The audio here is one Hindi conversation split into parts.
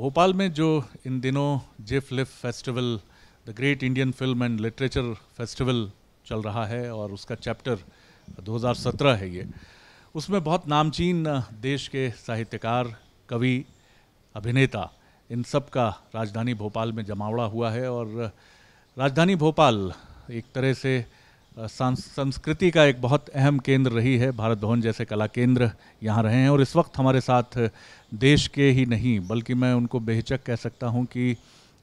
भोपाल में जो इन दिनों GIFLIF festival the great Indian film and literature festival चल रहा है और उसका चैप्टर 2017 है ये उसमें बहुत नामचीन देश के साहित्यकार कवि अभिनेता इन सब का राजधानी भोपाल में जमावड़ा हुआ है और राजधानी भोपाल एक तरह से संस्कृति का एक बहुत अहम केंद्र रही है भारत भवन जैसे कला केंद्र यहाँ रहे हैं और इस वक्त हमारे साथ देश के ही नहीं बल्कि मैं उनको बेहिचक कह सकता हूँ कि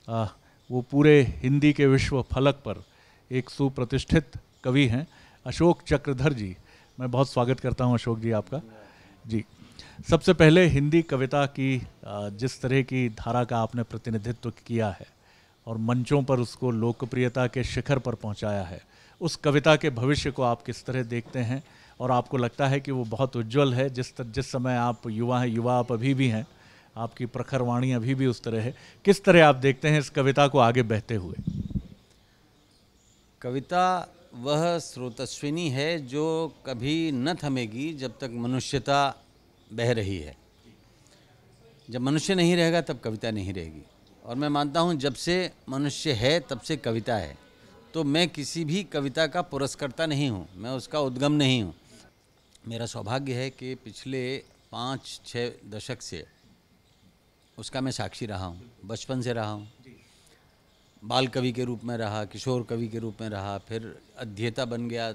वो पूरे हिंदी के विश्व फलक पर एक सुप्रतिष्ठित कवि हैं अशोक चक्रधर जी मैं बहुत स्वागत करता हूँ अशोक जी आपका जी सबसे पहले हिंदी कविता की जिस तरह की धारा का आपने प्रतिनिधित्व किया है और मंचों पर उसको लोकप्रियता के शिखर पर पहुंचाया है उस कविता के भविष्य को आप किस तरह देखते हैं और आपको लगता है कि वो बहुत उज्जवल है जिस तर, जिस समय आप युवा हैं युवा आप अभी भी हैं आपकी प्रखर वाणी अभी भी उस तरह है किस तरह आप देखते हैं इस कविता को आगे बहते हुए कविता वह स्रोतस्विनी है जो कभी न थमेगी जब तक मनुष्यता बह रही है जब मनुष्य नहीं रहेगा तब कविता नहीं रहेगी और मैं मानता हूँ जब से मनुष्य है तब से कविता है तो मैं किसी भी कविता का पुरस्कर्ता नहीं हूँ मैं उसका उद्गम नहीं हूँ मेरा सौभाग्य है कि पिछले पाँच छः दशक से उसका मैं साक्षी रहा हूँ बचपन से रहा हूँ बाल कवि के रूप में रहा किशोर कवि के रूप में रहा फिर अध्येता बन गया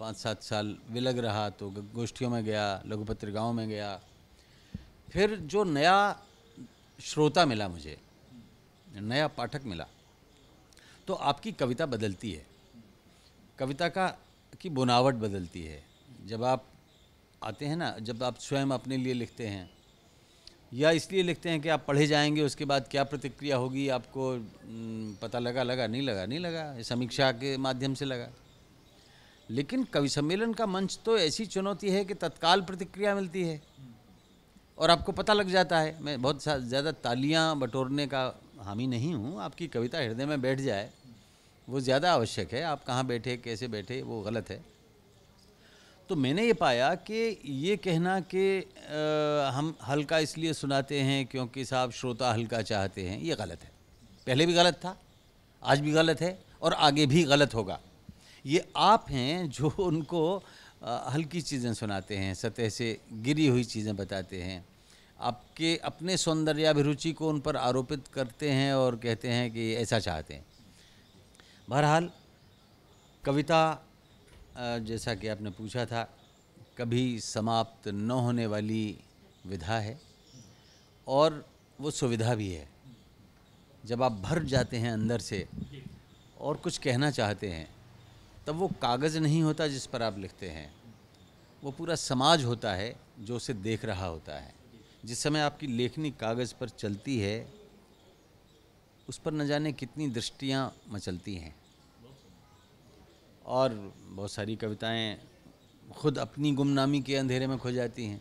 पाँच सात साल विलग रहा तो गोष्ठियों में गया लघु पत्रिकाओं में गया फिर जो नया श्रोता मिला मुझे नया पाठक मिला तो आपकी कविता बदलती है कविता का की बुनावट बदलती है जब आप आते हैं ना जब आप स्वयं अपने लिए लिखते हैं या इसलिए लिखते हैं कि आप पढ़े जाएंगे उसके बाद क्या प्रतिक्रिया होगी आपको पता लगा लगा नहीं लगा नहीं लगा समीक्षा के माध्यम से लगा लेकिन कवि सम्मेलन का मंच तो ऐसी चुनौती है कि तत्काल प्रतिक्रिया मिलती है और आपको पता लग जाता है मैं बहुत ज़्यादा तालियां बटोरने का हामी नहीं हूँ आपकी कविता हृदय में बैठ जाए वो ज़्यादा आवश्यक है आप कहाँ बैठे कैसे बैठे वो गलत है तो मैंने ये पाया कि ये कहना कि हम हल्का इसलिए सुनाते हैं क्योंकि साहब श्रोता हल्का चाहते हैं ये गलत है पहले भी गलत था आज भी गलत है और आगे भी गलत होगा ये आप हैं जो उनको हल्की चीज़ें सुनाते हैं सतह से गिरी हुई चीज़ें बताते हैं आपके अपने सौंदर्याभिरुचि को उन पर आरोपित करते हैं और कहते हैं कि ऐसा चाहते हैं बहरहाल कविता जैसा कि आपने पूछा था कभी समाप्त न होने वाली विधा है और वो सुविधा भी है जब आप भर जाते हैं अंदर से और कुछ कहना चाहते हैं तब वो कागज़ नहीं होता जिस पर आप लिखते हैं वो पूरा समाज होता है जो उसे देख रहा होता है जिस समय आपकी लेखनी कागज़ पर चलती है उस पर न जाने कितनी दृष्टियाँ मचलती हैं और बहुत सारी कविताएं खुद अपनी गुमनामी के अंधेरे में खो जाती हैं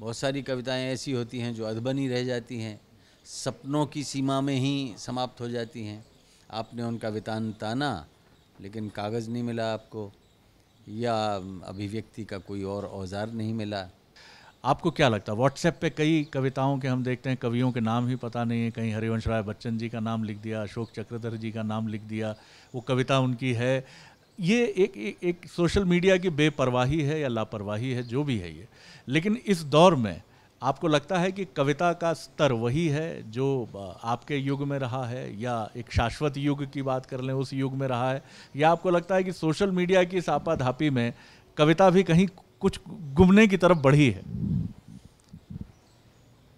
बहुत सारी कविताएं ऐसी होती हैं जो अधबनी रह जाती हैं सपनों की सीमा में ही समाप्त हो जाती हैं आपने उनका वितान ताना लेकिन कागज़ नहीं मिला आपको या अभिव्यक्ति का कोई और औजार नहीं मिला आपको क्या लगता है व्हाट्सएप पे कई कविताओं के हम देखते हैं कवियों के नाम ही पता नहीं है कहीं हरिवंश राय बच्चन जी का नाम लिख दिया अशोक चक्रधर जी का नाम लिख दिया वो कविता उनकी है ये एक एक, एक सोशल मीडिया की बेपरवाही है या लापरवाही है जो भी है ये लेकिन इस दौर में आपको लगता है कि कविता का स्तर वही है जो आपके युग में रहा है या एक शाश्वत युग की बात कर लें उस युग में रहा है या आपको लगता है कि सोशल मीडिया की इस आपाधापी में कविता भी कहीं कुछ गुमने की तरफ बढ़ी है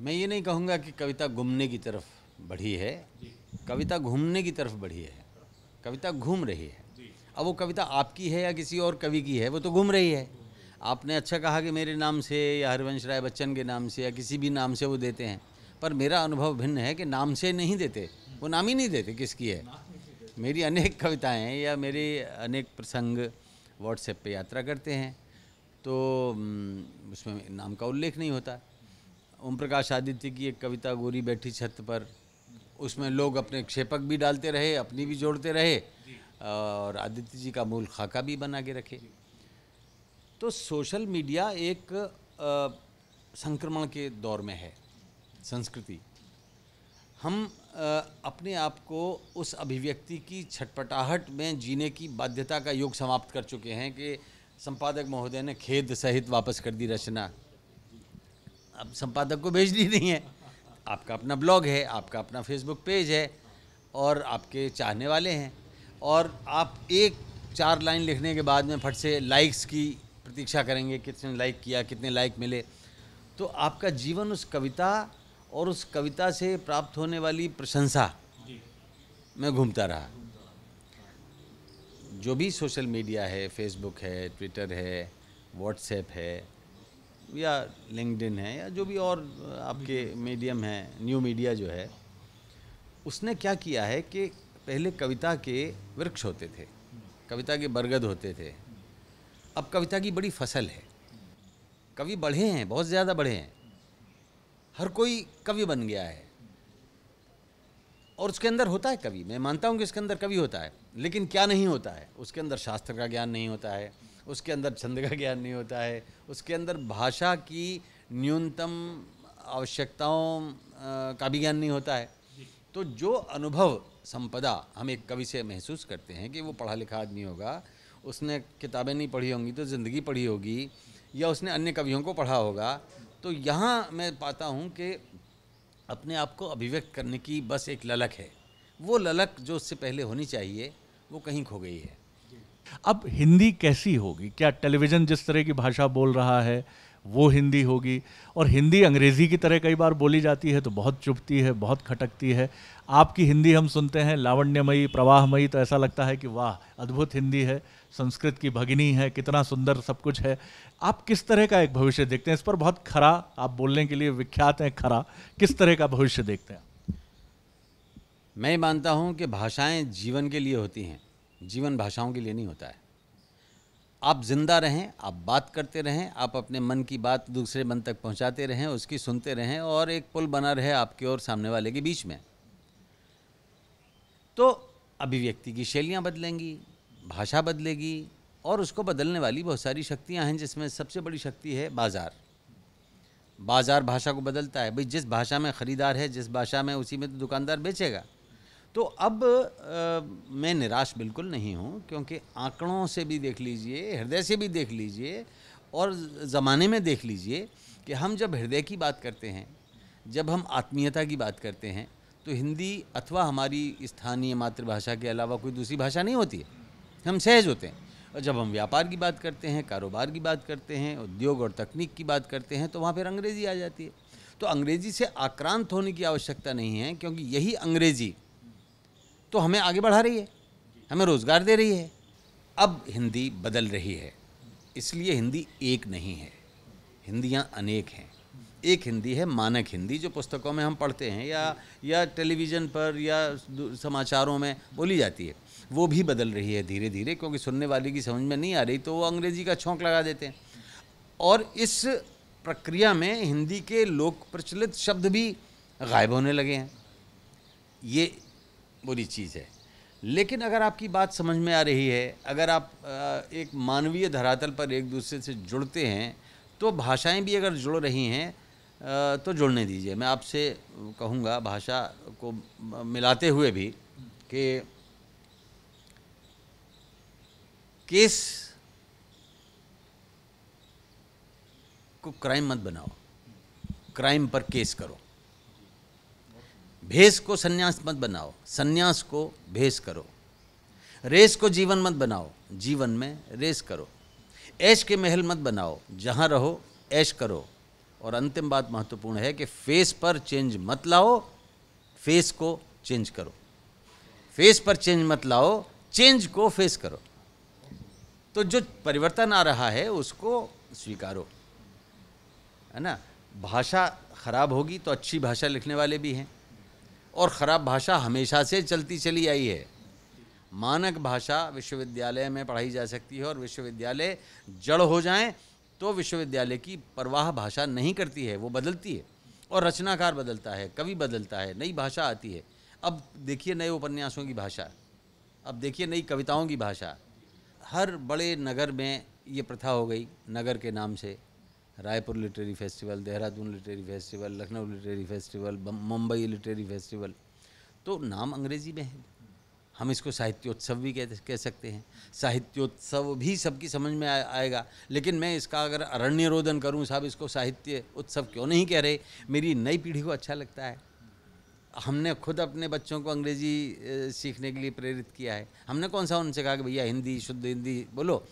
मैं ये नहीं कहूँगा कि कविता घूमने की तरफ बढ़ी है कविता घूमने की तरफ बढ़ी है कविता घूम रही है अब वो कविता आपकी है या किसी और कवि की है वो तो घूम रही है आपने अच्छा कहा कि मेरे नाम से या हरिवंश राय बच्चन के नाम से या किसी भी नाम से वो देते हैं पर मेरा अनुभव भिन्न है कि नाम से नहीं देते वो नाम ही नहीं देते किसकी है मेरी अनेक कविताएँ या मेरे अनेक प्रसंग व्हाट्सएप पर यात्रा करते हैं तो उसमें नाम का उल्लेख नहीं होता ओम प्रकाश आदित्य की एक कविता गोरी बैठी छत पर उसमें लोग अपने क्षेपक भी डालते रहे अपनी भी जोड़ते रहे और आदित्य जी का मूल खाका भी बना के रखे तो सोशल मीडिया एक संक्रमण के दौर में है संस्कृति हम अपने आप को उस अभिव्यक्ति की छटपटाहट में जीने की बाध्यता का योग समाप्त कर चुके हैं कि संपादक महोदय ने खेद सहित वापस कर दी रचना अब संपादक को भेजनी नहीं है आपका अपना ब्लॉग है आपका अपना फेसबुक पेज है और आपके चाहने वाले हैं और आप एक चार लाइन लिखने के बाद में फट से लाइक्स की प्रतीक्षा करेंगे कितने लाइक किया कितने लाइक मिले तो आपका जीवन उस कविता और उस कविता से प्राप्त होने वाली प्रशंसा में घूमता रहा जो भी सोशल मीडिया है फेसबुक है ट्विटर है व्हाट्सएप है या लिंकडिन है या जो भी और आपके मीडियम है न्यू मीडिया जो है उसने क्या किया है कि पहले कविता के वृक्ष होते थे कविता के बरगद होते थे अब कविता की बड़ी फसल है कवि बढ़े हैं बहुत ज़्यादा बढ़े हैं हर कोई कवि बन गया है और उसके अंदर होता है कवि मैं मानता हूँ कि इसके अंदर कवि होता है लेकिन क्या नहीं होता है उसके अंदर शास्त्र का ज्ञान नहीं होता है उसके अंदर छंद का ज्ञान नहीं होता है उसके अंदर भाषा की न्यूनतम आवश्यकताओं का भी ज्ञान नहीं होता है तो जो अनुभव संपदा हम एक कवि से महसूस करते हैं कि वो पढ़ा लिखा आदमी होगा उसने किताबें नहीं पढ़ी होंगी तो ज़िंदगी पढ़ी होगी या उसने अन्य कवियों को पढ़ा होगा तो यहाँ मैं पाता हूँ कि अपने आप को अभिव्यक्त करने की बस एक ललक है वो ललक जो उससे पहले होनी चाहिए वो कहीं खो गई है अब हिंदी कैसी होगी क्या टेलीविज़न जिस तरह की भाषा बोल रहा है वो हिंदी होगी और हिंदी अंग्रेज़ी की तरह कई बार बोली जाती है तो बहुत चुभती है बहुत खटकती है आपकी हिंदी हम सुनते हैं लावण्यमयी प्रवाहमयी तो ऐसा लगता है कि वाह अद्भुत हिंदी है संस्कृत की भगिनी है कितना सुंदर सब कुछ है आप किस तरह का एक भविष्य देखते हैं इस पर बहुत खरा आप बोलने के लिए विख्यात हैं खरा किस तरह का भविष्य देखते हैं मैं मानता हूँ कि भाषाएँ जीवन के लिए होती हैं जीवन भाषाओं के लिए नहीं होता है आप ज़िंदा रहें आप बात करते रहें आप अपने मन की बात दूसरे मन तक पहुंचाते रहें उसकी सुनते रहें और एक पुल बना रहे आपके और सामने वाले के बीच में तो अभिव्यक्ति की शैलियाँ बदलेंगी भाषा बदलेगी और उसको बदलने वाली बहुत सारी शक्तियाँ हैं जिसमें सबसे बड़ी शक्ति है बाज़ार बाज़ार भाषा को बदलता है भाई जिस भाषा में ख़रीदार है जिस भाषा में उसी में तो दुकानदार बेचेगा तो अब आ, मैं निराश बिल्कुल नहीं हूँ क्योंकि आंकड़ों से भी देख लीजिए हृदय से भी देख लीजिए और ज़माने में देख लीजिए कि हम जब हृदय की बात करते हैं जब हम आत्मीयता की बात करते हैं तो हिंदी अथवा हमारी स्थानीय मातृभाषा के अलावा कोई दूसरी भाषा नहीं होती है हम सहज होते हैं और जब हम व्यापार की बात करते हैं कारोबार की बात करते हैं उद्योग और तकनीक की बात करते हैं तो वहाँ पर अंग्रेज़ी आ जाती है तो अंग्रेज़ी से आक्रांत होने की आवश्यकता नहीं है क्योंकि यही अंग्रेज़ी तो हमें आगे बढ़ा रही है हमें रोज़गार दे रही है अब हिंदी बदल रही है इसलिए हिंदी एक नहीं है हिंदियाँ अनेक हैं एक हिंदी है मानक हिंदी जो पुस्तकों में हम पढ़ते हैं या या टेलीविज़न पर या समाचारों में बोली जाती है वो भी बदल रही है धीरे धीरे क्योंकि सुनने वाले की समझ में नहीं आ रही तो वो अंग्रेज़ी का छोंक लगा देते हैं और इस प्रक्रिया में हिंदी के लोक प्रचलित शब्द भी गायब होने लगे हैं ये बुरी चीज़ है लेकिन अगर आपकी बात समझ में आ रही है अगर आप एक मानवीय धरातल पर एक दूसरे से जुड़ते हैं तो भाषाएं भी अगर जुड़ रही हैं तो जुड़ने दीजिए मैं आपसे कहूँगा भाषा को मिलाते हुए भी कि केस को क्राइम मत बनाओ क्राइम पर केस करो भेष को सन्यास मत बनाओ सन्यास को भेष करो रेस को जीवन मत बनाओ जीवन में रेस करो ऐश के महल मत बनाओ जहाँ रहो ऐश करो और अंतिम बात महत्वपूर्ण है कि फेस पर चेंज मत लाओ फेस को चेंज करो फेस पर चेंज मत लाओ चेंज को फेस करो तो जो परिवर्तन आ रहा है उसको स्वीकारो है ना भाषा खराब होगी तो अच्छी भाषा लिखने वाले भी हैं और ख़राब भाषा हमेशा से चलती चली आई है मानक भाषा विश्वविद्यालय में पढ़ाई जा सकती है और विश्वविद्यालय जड़ हो जाएं तो विश्वविद्यालय की परवाह भाषा नहीं करती है वो बदलती है और रचनाकार बदलता है कवि बदलता है नई भाषा आती है अब देखिए नए उपन्यासों की भाषा अब देखिए नई कविताओं की भाषा हर बड़े नगर में ये प्रथा हो गई नगर के नाम से Raipur literary festival Dehradun literary festival Lucknow literary festival Mumbai literary festival तो नाम अंग्रेजी में है हम इसको साहित्योत्सव भी कह कह सकते हैं साहित्योत्सव भी सबकी समझ में आ, आएगा लेकिन मैं इसका अगर अरण्य रोदन करूँ साहब इसको साहित्य उत्सव क्यों नहीं कह रहे मेरी नई पीढ़ी को अच्छा लगता है हमने खुद अपने बच्चों को अंग्रेजी सीखने के लिए प्रेरित किया है हमने कौन सा उनसे कहा कि भैया हिंदी शुद्ध हिंदी बोलो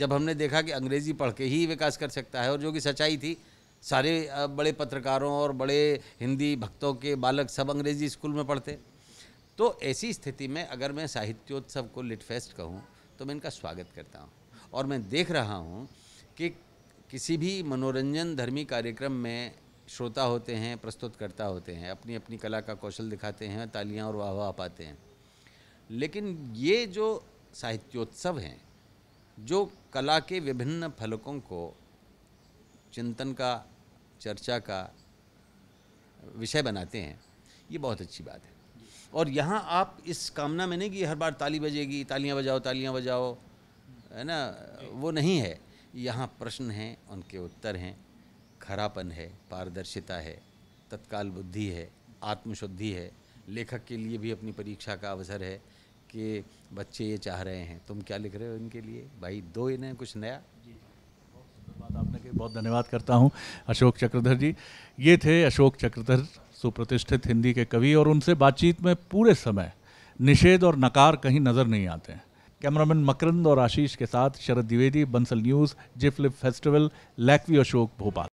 जब हमने देखा कि अंग्रेजी पढ़ के ही विकास कर सकता है और जो कि सच्चाई थी सारे बड़े पत्रकारों और बड़े हिंदी भक्तों के बालक सब अंग्रेजी स्कूल में पढ़ते तो ऐसी स्थिति में अगर मैं साहित्योत्सव को लिटफेस्ट कहूँ तो मैं इनका स्वागत करता हूँ और मैं देख रहा हूँ कि किसी भी मनोरंजन धर्मी कार्यक्रम में श्रोता होते हैं प्रस्तुतकर्ता होते हैं अपनी अपनी कला का कौशल दिखाते हैं तालियां और वाह वाह पाते हैं लेकिन ये जो साहित्योत्सव हैं जो कला के विभिन्न फलकों को चिंतन का चर्चा का विषय बनाते हैं ये बहुत अच्छी बात है और यहाँ आप इस कामना में नहीं कि हर बार ताली बजेगी तालियाँ बजाओ तालियाँ बजाओ है ना वो नहीं है यहाँ प्रश्न हैं उनके उत्तर हैं खरापन है पारदर्शिता है तत्काल बुद्धि है आत्मशुद्धि है लेखक के लिए भी अपनी परीक्षा का अवसर है कि बच्चे ये चाह रहे हैं तुम क्या लिख रहे हो इनके लिए भाई दो इन्हें कुछ नया बात आपने के बहुत धन्यवाद करता हूँ अशोक चक्रधर जी ये थे अशोक चक्रधर सुप्रतिष्ठित हिंदी के कवि और उनसे बातचीत में पूरे समय निषेध और नकार कहीं नज़र नहीं आते हैं कैमरामैन मकरंद और आशीष के साथ Sharad Dwivedi Bansal news GIFLIF festival लैकवी अशोक भोपाल